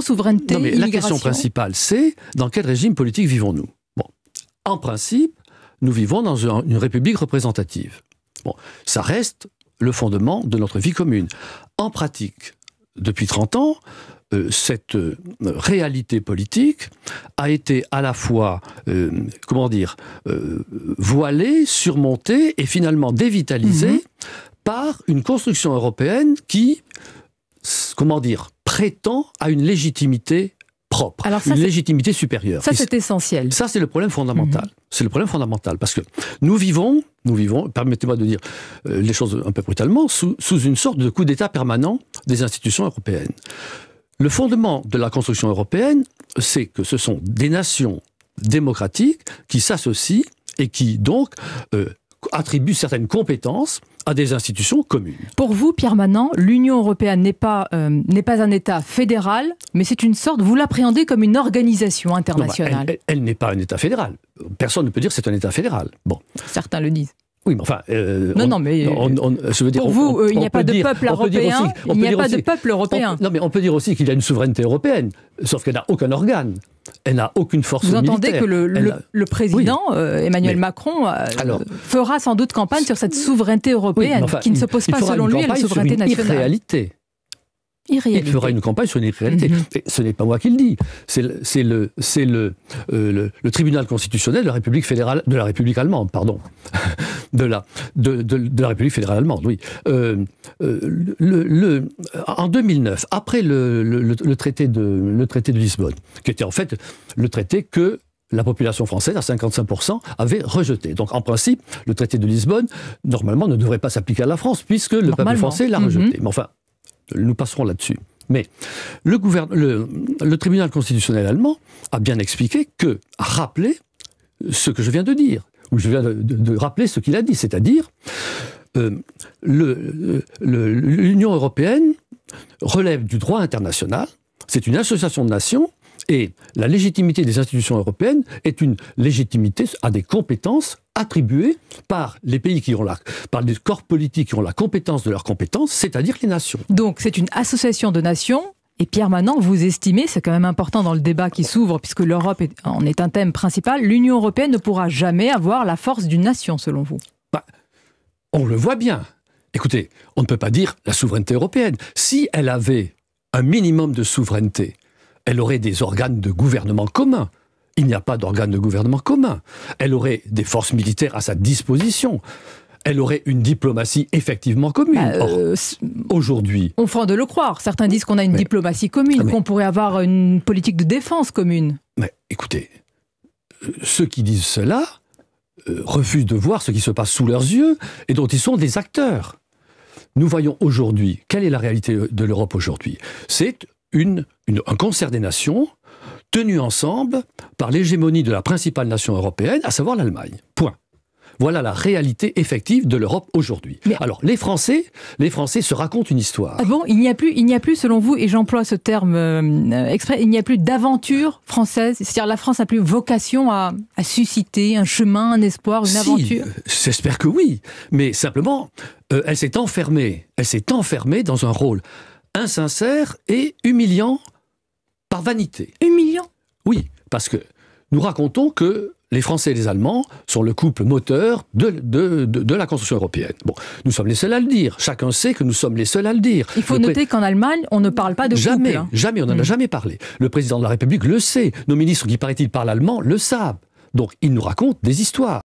souveraineté, non mais La question principale, c'est dans quel régime politique vivons-nous Bon, en principe, nous vivons dans une république représentative. Bon, ça reste le fondement de notre vie commune. En pratique, depuis 30 ans, euh, cette euh, réalité politique a été à la fois, euh, comment dire, voilée, surmontée et finalement dévitalisée mhm. par une construction européenne qui comment dire, prétend à une légitimité propre, une légitimité supérieure. Ça, c'est essentiel. Ça, c'est le problème fondamental. Mhm. C'est le problème fondamental parce que nous vivons, nous vivons, permettez-moi de dire euh, les choses un peu brutalement, sous, une sorte de coup d'État permanent des institutions européennes. Le fondement de la construction européenne, c'est que ce sont des nations démocratiques qui s'associent et qui donc euh, attribue certaines compétences à des institutions communes. Pour vous, Pierre Manant, l'Union européenne n'est pas, euh, n'est pas un État fédéral, mais c'est une sorte, vous l'appréhendez comme une organisation bah, internationale. elle, n'est pas un État fédéral. Personne ne peut dire que c'est un État fédéral. Bon. Certains le disent. Oui, mais enfin. Euh, non, non, mais. On, dire, pour vous, il n'y a pas de peuple européen. Il n'y a pas de peuple européen. Non, mais on peut dire aussi qu'il y a une souveraineté européenne, sauf qu'elle n'a aucun organe. Elle n'a aucune force Vous entendez que le, président euh, Emmanuel Macron euh, fera sans doute campagne sur cette souveraineté européenne qui ne se pose pas, selon lui, à la souveraineté nationale. réalité il fera une campagne sur une réalité. Mhm. ce n'est pas moi qui le dis. C'est euh, le, tribunal constitutionnel de la République fédérale, de la République allemande, pardon, de la, République fédérale allemande, oui. Euh, euh, en 2009, après le, traité de, Lisbonne, qui était en fait le traité que la population française, à 55%, avait rejeté. Donc, en principe, le traité de Lisbonne, normalement, ne devrait pas s'appliquer à la France, puisque le peuple français l'a mhm. rejeté. Mais enfin, nous passerons là-dessus. Mais le, tribunal constitutionnel allemand a bien expliqué que, rappeler ce que je viens de dire, ou je viens de, rappeler ce qu'il a dit, c'est-à-dire euh, l'Union européenne relève du droit international, c'est une association de nations, et la légitimité des institutions européennes est une légitimité à des compétences attribuées par les pays qui ont la, par les corps politiques qui ont la compétence de leurs compétences, c'est-à-dire les nations. Donc c'est une association de nations et Pierre Manant, vous estimez, c'est quand même important dans le débat qui s'ouvre, puisque l'Europe en est un thème principal, l'Union européenne ne pourra jamais avoir la force d'une nation, selon vous bah, On le voit bien. Écoutez, on ne peut pas dire la souveraineté européenne. Si elle avait un minimum de souveraineté, elle aurait des organes de gouvernement communs. Il n'y a pas d'organes de gouvernement commun. Elle aurait des forces militaires à sa disposition elle aurait une diplomatie effectivement commune. Bah, euh, aujourd'hui. On fend de le croire. Certains disent qu'on a une diplomatie commune, ah, qu'on pourrait avoir une politique de défense commune. Mais écoutez, euh, ceux qui disent cela euh, refusent de voir ce qui se passe sous leurs yeux et dont ils sont des acteurs. Nous voyons aujourd'hui, quelle est la réalité de l'Europe aujourd'hui C'est un concert des nations tenu ensemble par l'hégémonie de la principale nation européenne, à savoir l'Allemagne. Point. Voilà la réalité effective de l'Europe aujourd'hui. Alors, les Français, les Français se racontent une histoire. Ah bon, il n'y a plus, il n'y a plus, selon vous, et j'emploie ce terme euh, exprès, il n'y a plus d'aventure française. C'est-à-dire, la France n'a plus vocation à, susciter un chemin, un espoir, une aventure. Euh, j'espère que oui, mais simplement, euh, elle s'est enfermée, elle s'est enfermée dans un rôle insincère et humiliant par vanité. Humiliant Oui, parce que nous racontons que les Français et les Allemands sont le couple moteur de, de, de, la construction européenne. Bon, nous sommes les seuls à le dire. Chacun sait que nous sommes les seuls à le dire. Il faut noter qu'en Allemagne, on ne parle pas de jamais, couple. Jamais, hein. on n'en a mm. jamais parlé. Le président de la République le sait. Nos ministres qui, paraît-il, parlent allemand le savent. Donc, ils nous racontent des histoires.